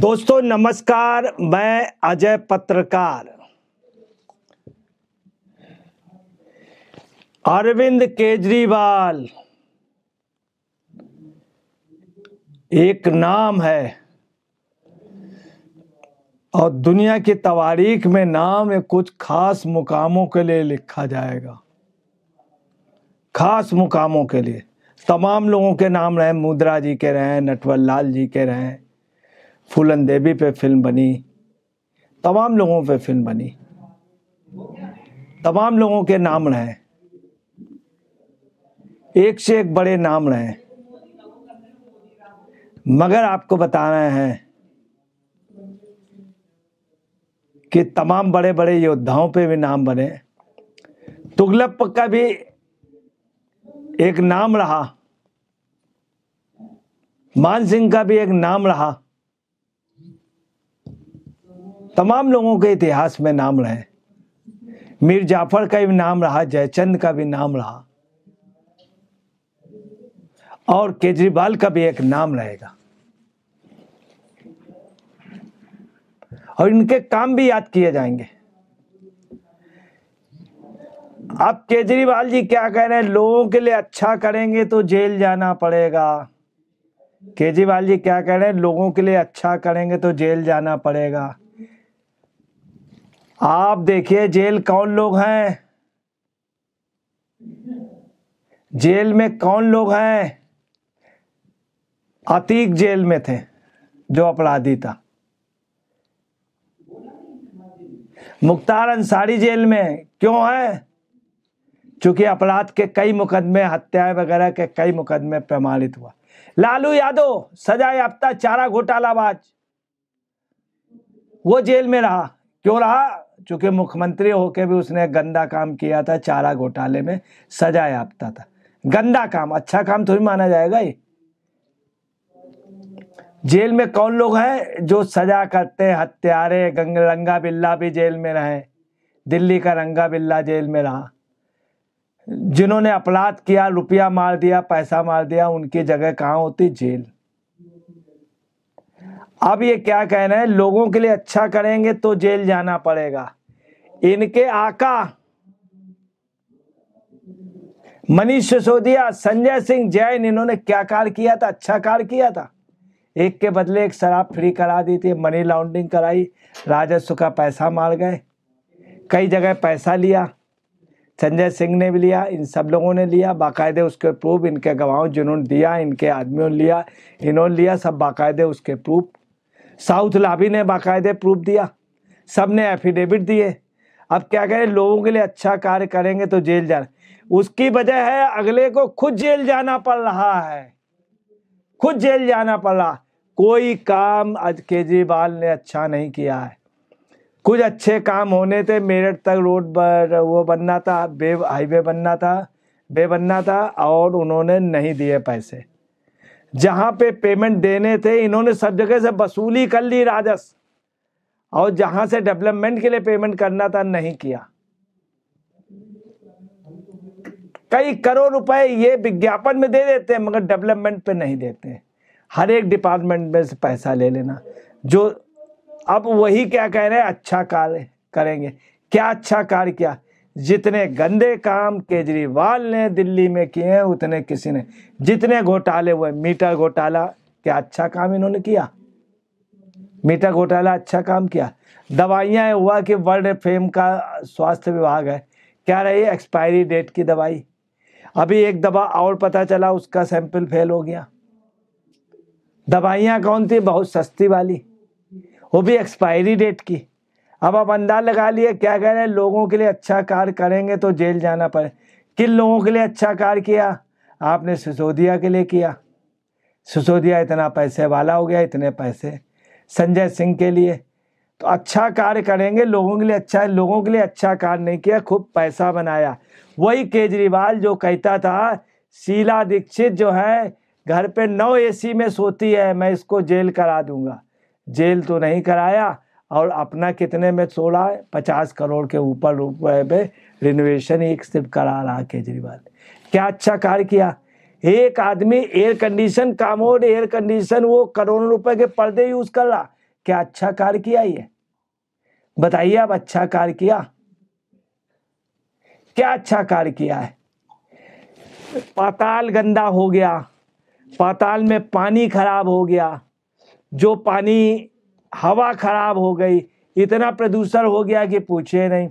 दोस्तों नमस्कार मैं अजय पत्रकार अरविंद केजरीवाल एक नाम है और दुनिया की तवारीख में नाम है कुछ खास मुकामों के लिए लिखा जाएगा खास मुकामों के लिए तमाम लोगों के नाम रहे मुद्रा जी के रहे नटवर लाल जी के रहे फूलन देवी पे फिल्म बनी तमाम लोगों पे फिल्म बनी तमाम लोगों के नाम रहे एक से एक बड़े नाम रहे मगर आपको बता रहे हैं कि तमाम बड़े बड़े योद्धाओं पे भी नाम बने तुगलक का भी एक नाम रहा मान सिंह का भी एक नाम रहा तमाम लोगों के इतिहास में नाम रहे मीर जाफर का भी नाम रहा जयचंद का भी नाम रहा और केजरीवाल का भी एक नाम रहेगा और इनके काम भी याद किए जाएंगे अब केजरीवाल जी क्या कह रहे हैं लोगों के लिए अच्छा करेंगे तो जेल जाना पड़ेगा केजरीवाल जी क्या कह रहे हैं लोगों के लिए अच्छा करेंगे तो जेल जाना पड़ेगा आप देखिए जेल कौन लोग हैं जेल में कौन लोग हैं अतीक जेल में थे जो अपराधी था मुख्तार अंसारी जेल में क्यों है चूंकि अपराध के कई मुकदमे हत्याएं वगैरह के कई मुकदमे प्रमाणित हुआ लालू यादव सजा याफ्ता चारा घोटालाबाज वो जेल में रहा क्यों रहा चूँकि मुख्यमंत्री होकर भी उसने गंदा काम किया था चारा घोटाले में सजा याप्ता था गंदा काम अच्छा काम थोड़ी माना जाएगा ये जेल में कौन लोग हैं जो सजा करते हत्यारे रंगा बिल्ला भी जेल में रहे दिल्ली का रंगा बिल्ला जेल में रहा जिन्होंने अपराध किया रुपया मार दिया पैसा मार दिया उनकी जगह कहाँ होती जेल अब ये क्या कह रहे हैं लोगों के लिए अच्छा करेंगे तो जेल जाना पड़ेगा इनके आका मनीष सिसोदिया संजय सिंह जैन इन्होंने क्या कार्य किया था अच्छा कार्य किया था एक के बदले एक शराब फ्री करा दी थी मनी लॉन्ड्रिंग कराई राजस्व का पैसा मार गए कई जगह पैसा लिया संजय सिंह ने भी लिया इन सब लोगों ने लिया बाकायदे उसके प्रूफ इनके गवाहों जिन्होंने दिया इनके आदमियों ने लिया इन्होंने लिया सब बाकायदे उसके प्रूफ साउथ लाभी ने बाकायदे प्रूफ दिया सब ने एफिडेविट दिए अब क्या करें लोगों के लिए अच्छा कार्य करेंगे तो जेल जा उसकी वजह है अगले को खुद जेल जाना पड़ रहा है खुद जेल जाना पड़ रहा कोई काम आज केजरीवाल ने अच्छा नहीं किया है कुछ अच्छे काम होने थे मेरठ तक रोड पर वो बनना था बे हाईवे बनना था बे बनना था और उन्होंने नहीं दिए पैसे जहां पे पेमेंट देने थे इन्होंने सब जगह से वसूली कर ली राजस और जहां से डेवलपमेंट के लिए पेमेंट करना था नहीं किया कई करोड़ रुपए ये विज्ञापन में दे देते हैं मगर डेवलपमेंट पे नहीं देते हर एक डिपार्टमेंट में से पैसा ले लेना जो अब वही क्या कह रहे हैं अच्छा कार्य करेंगे क्या अच्छा कार्य किया जितने गंदे काम केजरीवाल ने दिल्ली में किए हैं उतने किसी ने जितने घोटाले हुए मीटर घोटाला क्या अच्छा काम इन्होंने किया मीटर घोटाला अच्छा काम किया दवाइयाँ हुआ कि वर्ल्ड फेम का स्वास्थ्य विभाग है क्या रही एक्सपायरी डेट की दवाई अभी एक दवा और पता चला उसका सैंपल फेल हो गया दवाइयाँ कौन थी बहुत सस्ती वाली वो भी एक्सपायरी डेट की अब आप अंदाज लगा लिए क्या कह रहे हैं लोगों के लिए अच्छा कार्य करेंगे तो जेल जाना पड़े किन लोगों के लिए अच्छा कार्य किया आपने सिसोदिया के लिए किया सिसोदिया इतना पैसे वाला हो गया इतने पैसे संजय सिंह के लिए तो अच्छा कार्य करेंगे लोगों के लिए अच्छा लोगों के लिए अच्छा कार्य नहीं किया खूब पैसा बनाया वही केजरीवाल जो कहता था शीला दीक्षित जो है घर पे नौ एसी में सोती है मैं इसको जेल करा दूंगा जेल तो नहीं कराया और अपना कितने में छोड़ा पचास करोड़ के ऊपर रुपए में रिनोवेशन एक सिर्फ करा रहा केजरीवाल क्या अच्छा कार्य किया एक आदमी air condition commode air condition वो करोड़ों रुपए के पर्दे यूज कर रहा क्या अच्छा कार्य किया ये बताइए आप अच्छा कार्य किया क्या अच्छा कार्य किया है पाताल गंदा हो गया पाताल में पानी खराब हो गया जो पानी हवा खराब हो गई इतना प्रदूषण हो गया कि पूछे नहीं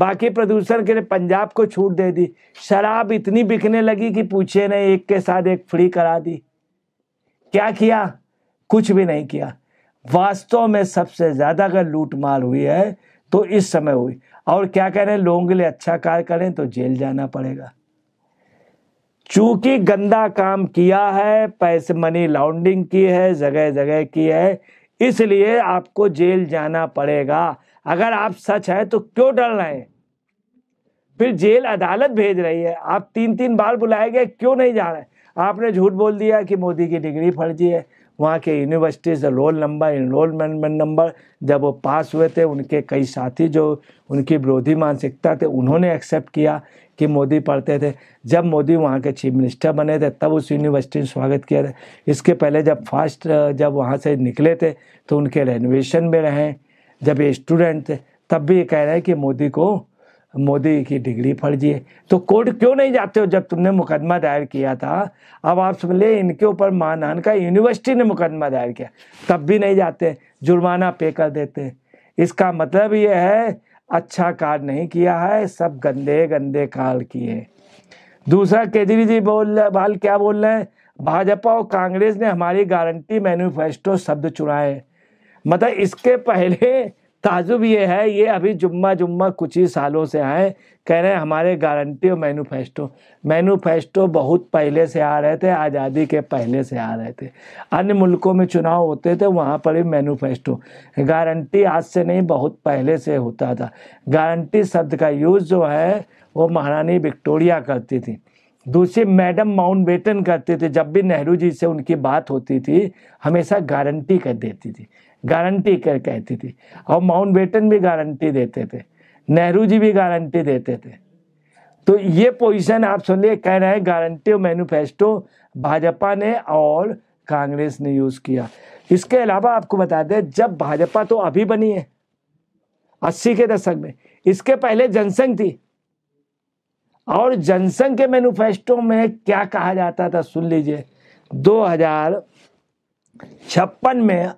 बाकी प्रदूषण के लिए पंजाब को छूट दे दी शराब इतनी बिकने लगी कि पूछे नहीं एक के साथ एक फ्री करा दी क्या किया कुछ भी नहीं किया वास्तव में सबसे ज़्यादा अगर लूट मार हुई है तो इस समय हुई और क्या कह रहे हैं लोगों के लिए अच्छा कार्य करें तो जेल जाना पड़ेगा चूंकि गंदा काम किया है पैसे मनी लॉन्ड्रिंग की है जगह जगह की है इसलिए आपको जेल जाना पड़ेगा अगर आप सच है तो क्यों डर रहे हैं फिर जेल अदालत भेज रही है आप तीन तीन बार बुलाए गए क्यों नहीं जा रहे आपने झूठ बोल दिया कि मोदी की डिग्री फर्जी है वहाँ के universities roll number enrolment number जब वो पास हुए थे उनके कई साथी जो उनकी विरोधी मानसिकता थे उन्होंने एक्सेप्ट किया कि मोदी पढ़ते थे जब मोदी वहाँ के चीफ मिनिस्टर बने थे तब उस यूनिवर्सिटी ने स्वागत किया था इसके पहले जब फर्स्ट जब वहाँ से निकले थे तो उनके रेनोवेशन में रहें जब ये स्टूडेंट थे तब भी ये कह रहे हैं कि मोदी को मोदी की डिग्री फर्जी है तो कोर्ट क्यों नहीं जाते हो जब तुमने मुकदमा दायर किया था अब आप सुन ले इनके ऊपर मानहान का यूनिवर्सिटी ने मुकदमा दायर किया तब भी नहीं जाते जुर्माना पे कर देते इसका मतलब ये है अच्छा कार्य नहीं किया है सब गंदे गंदे काल किए दूसरा केजरी जी बोल बाल क्या बोल रहे हैं भाजपा और कांग्रेस ने हमारी गारंटी मैनिफेस्टो शब्द चुनाए मतलब इसके पहले ताजुब ये है ये अभी जुम्मा जुम्मा कुछ ही सालों से आए कह रहे हैं हमारे गारंटी और मैनुफेस्टो मैनुफेस्टो बहुत पहले से आ रहे थे आज़ादी के पहले से आ रहे थे अन्य मुल्कों में चुनाव होते थे वहाँ पर भी मैनुफेस्टो गारंटी आज से नहीं बहुत पहले से होता था गारंटी शब्द का यूज़ जो है वो महारानी विक्टोरिया करती थी दूसरे मैडम माउंटबेटन करते थे जब भी नेहरू जी से उनकी बात होती थी हमेशा गारंटी कर देती थी गारंटी कर कहती थी और माउंटबेटन भी गारंटी देते थे नेहरू जी भी गारंटी देते थे तो ये पोजीशन आप सुन लिए कह रहे हैं गारंटी और मैनुफेस्टो भाजपा ने और कांग्रेस ने यूज़ किया इसके अलावा आपको बता दें जब भाजपा तो अभी बनी है अस्सी के दशक में इसके पहले जनसंघ थी और जनसंघ के मैनिफेस्टो में क्या कहा जाता था सुन लीजिए दो हजार छप्पन में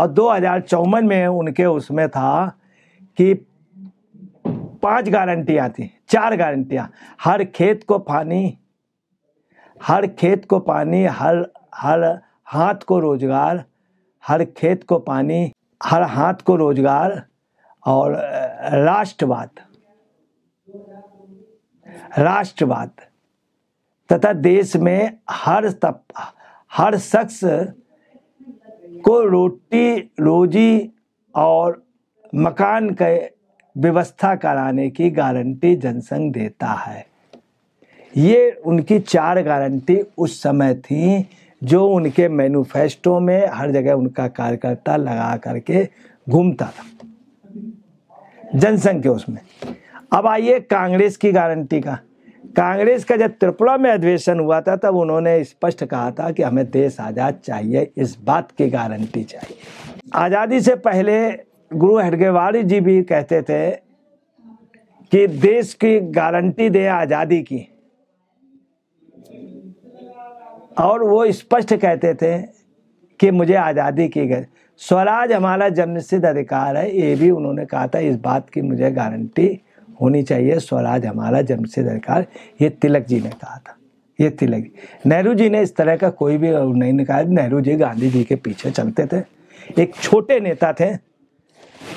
और दो हजार चौवन में उनके उसमें था कि पांच गारंटियां थी चार गारंटियां हर खेत को पानी हर खेत को पानी हर हर हाथ को रोजगार हर खेत को पानी हर हाथ को रोजगार और राष्ट्रवाद राष्ट्रवाद तथा देश में हर तप हर शख्स को रोटी रोजी और मकान के व्यवस्था कराने की गारंटी जनसंघ देता है ये उनकी चार गारंटी उस समय थी जो उनके मैनुफेस्टो में हर जगह उनका कार्यकर्ता लगा करके घूमता था जनसंघ के उसमें अब आइए कांग्रेस की गारंटी का कांग्रेस का जब त्रिपुरा में अधिवेशन हुआ था तब उन्होंने स्पष्ट कहा था कि हमें देश आज़ाद चाहिए इस बात की गारंटी चाहिए आज़ादी से पहले गुरु हेडगेवाड़ी जी भी कहते थे कि देश की गारंटी दे आज़ादी की और वो स्पष्ट कहते थे कि मुझे आज़ादी की गई स्वराज हमारा जन्मसिद्ध अधिकार है ये भी उन्होंने कहा था इस बात की मुझे गारंटी होनी चाहिए स्वराज हमारा जन्म से अधिकार ये तिलक जी ने कहा था ये तिलक जी नेहरू जी ने इस तरह का कोई भी नहीं कहा नेहरू जी गांधी जी के पीछे चलते थे एक छोटे नेता थे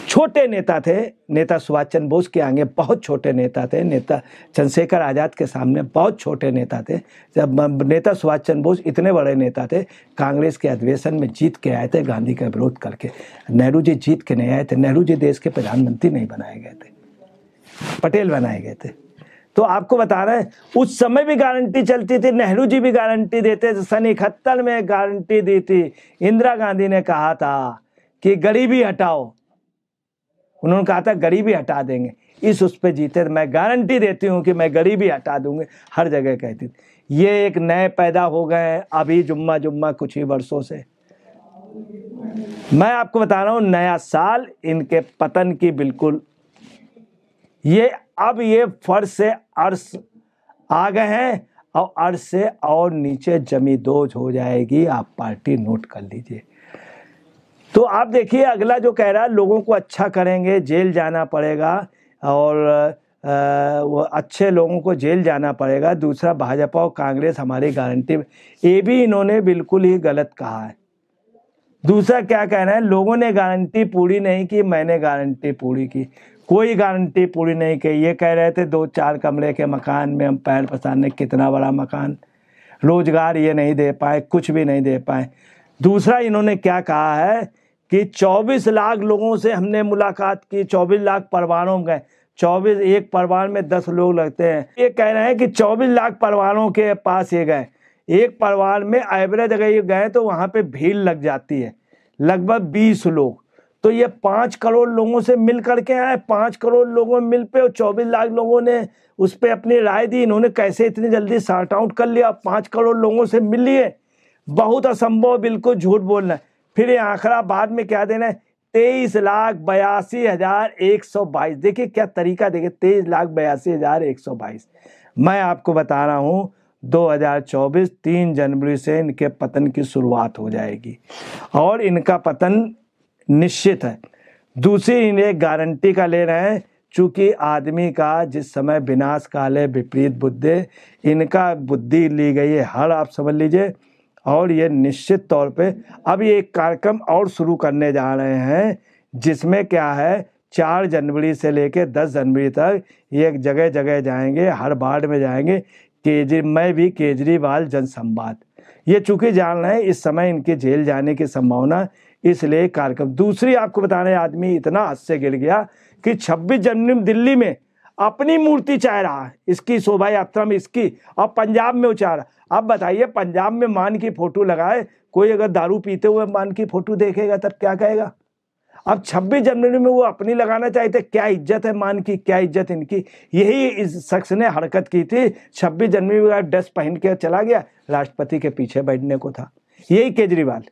छोटे नेता थे नेता सुभाष चंद्र बोस के आगे बहुत छोटे नेता थे नेता चंद्रशेखर आज़ाद के सामने बहुत छोटे नेता थे जब नेता सुभाष चंद्र बोस इतने बड़े नेता थे कांग्रेस के अधिवेशन में जीत के आए थे गांधी का विरोध करके नेहरू जी जीत के नहीं आए थे नेहरू जी देश के प्रधानमंत्री नहीं बनाए गए थे पटेल बनाए गए थे तो आपको बता रहे हैं उस समय भी गारंटी चलती थी नेहरू जी भी गारंटी देते सन इकहत्तर में गारंटी दी थी इंदिरा गांधी ने कहा था कि गरीबी हटाओ उन्होंने कहा था गरीबी हटा देंगे इस उस पर जीते मैं गारंटी देती हूं कि मैं गरीबी हटा दूंगी हर जगह कहती थी ये एक नए पैदा हो गए अभी जुम्मा जुम्मा कुछ ही वर्षों से मैं आपको बता रहा हूं नया साल इनके पतन की बिल्कुल ये अब ये फर्श से अर्श आ गए हैं और अर्श से और नीचे जमी दोज हो जाएगी आप पार्टी नोट कर लीजिए तो आप देखिए अगला जो कह रहा है लोगों को अच्छा करेंगे जेल जाना पड़ेगा और आ, वो अच्छे लोगों को जेल जाना पड़ेगा दूसरा भाजपा और कांग्रेस हमारी गारंटी ये भी इन्होंने बिल्कुल ही गलत कहा है दूसरा क्या कहना है लोगों ने गारंटी पूरी नहीं की मैंने गारंटी पूरी की कोई गारंटी पूरी नहीं की ये कह रहे थे दो चार कमरे के मकान में हम पैर पसारने कितना बड़ा मकान रोजगार ये नहीं दे पाए कुछ भी नहीं दे पाए दूसरा इन्होंने क्या कहा है कि 24 लाख लोगों से हमने मुलाकात की 24 लाख परिवारों में गए 24 एक परिवार में 10 लोग लगते हैं ये कह रहे हैं कि 24 लाख परवानों के पास ये गए एक परिवार में एवरेज अगर ये गए तो वहाँ पे भीड़ लग जाती है लगभग 20 लोग तो ये पाँच करोड़ लोगों से मिल करके आए पाँच करोड़ लोगों मिल पे और चौबीस लाख लोगों ने उस पर अपनी राय दी इन्होंने कैसे इतनी जल्दी सार्ट आउट कर लिया पांच करोड़ लोगों से मिल लिए बहुत असंभव बिल्कुल झूठ बोलना फिर ये आंकड़ा बाद में क्या देना है तेईस लाख बयासी हजार एक सौ बाईस देखिए क्या तरीका देखे तेईस लाख बयासी हजार एक सौ बाईस मैं आपको बता रहा हूँ 2024 तीन जनवरी से इनके पतन की शुरुआत हो जाएगी और इनका पतन निश्चित है दूसरी इन्हें गारंटी का ले रहे हैं चूंकि आदमी का जिस समय विनाश काल है विपरीत बुद्धि इनका बुद्धि ली गई है हर आप समझ लीजिए और ये निश्चित तौर पे अब ये एक कार्यक्रम और शुरू करने जा रहे हैं जिसमें क्या है चार जनवरी से लेकर दस जनवरी तक ये जगह जगह जाएंगे हर वार्ड में जाएंगे केजरी मैं भी केजरीवाल जनसंवाद ये चूंकि जान रहे हैं इस समय इनके जेल जाने की संभावना इसलिए कार्यक्रम दूसरी आपको बताने आदमी इतना से गिर गया कि 26 जन्म दिल्ली में अपनी मूर्ति चाह रहा है इसकी शोभा यात्रा में इसकी और पंजाब में उचार अब बताइए पंजाब में मान की फोटो लगाए कोई अगर दारू पीते हुए मान की फोटो देखेगा तब क्या कहेगा अब 26 जनवरी में वो अपनी लगाना चाहते क्या इज्जत है मान की क्या इज्जत इनकी यही इस शख्स ने हरकत की थी छब्बीस जनवरी में ड्रेस पहन के चला गया राष्ट्रपति के पीछे बैठने को था यही केजरीवाल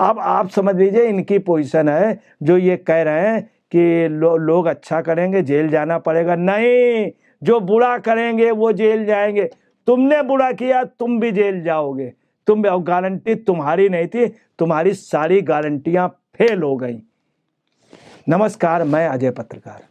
अब आप समझ लीजिए इनकी पोजीशन है जो ये कह रहे हैं कि लो, लोग अच्छा करेंगे जेल जाना पड़ेगा नहीं जो बुरा करेंगे वो जेल जाएंगे तुमने बुरा किया तुम भी जेल जाओगे तुम और गारंटी तुम्हारी नहीं थी तुम्हारी सारी गारंटियां फेल हो गई नमस्कार मैं अजय पत्रकार